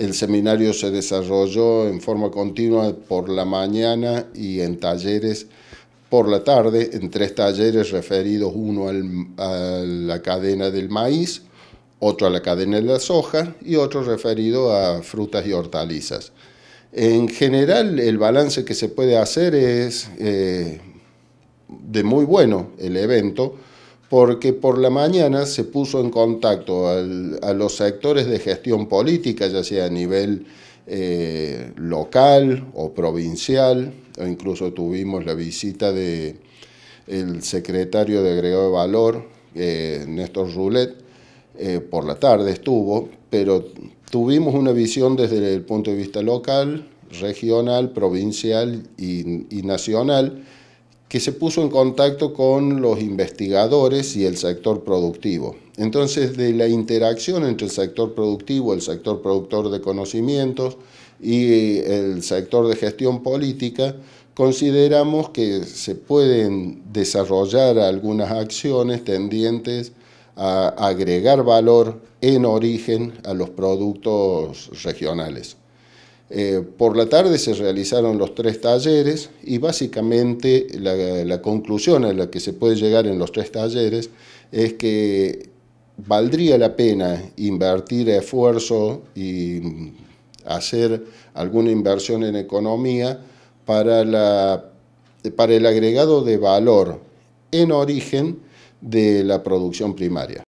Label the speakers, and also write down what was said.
Speaker 1: El seminario se desarrolló en forma continua por la mañana y en talleres por la tarde, en tres talleres referidos, uno a la cadena del maíz, otro a la cadena de la soja y otro referido a frutas y hortalizas. En general, el balance que se puede hacer es eh, de muy bueno el evento porque por la mañana se puso en contacto a los sectores de gestión política, ya sea a nivel eh, local o provincial, o incluso tuvimos la visita de secretario de agregado de valor, eh, Néstor Rulet, eh, por la tarde estuvo, pero tuvimos una visión desde el punto de vista local, regional, provincial y nacional, que se puso en contacto con los investigadores y el sector productivo. Entonces, de la interacción entre el sector productivo, el sector productor de conocimientos y eh, el sector de gestión política, consideramos que se pueden desarrollar algunas acciones tendientes a agregar valor en origen a los productos regionales. Eh, por la tarde se realizaron los tres talleres y básicamente la, conclusión a la que se puede llegar en los tres talleres es que valdría la pena invertir esfuerzo y hacer alguna inversión en economía para el agregado de valor en origen de la producción primaria.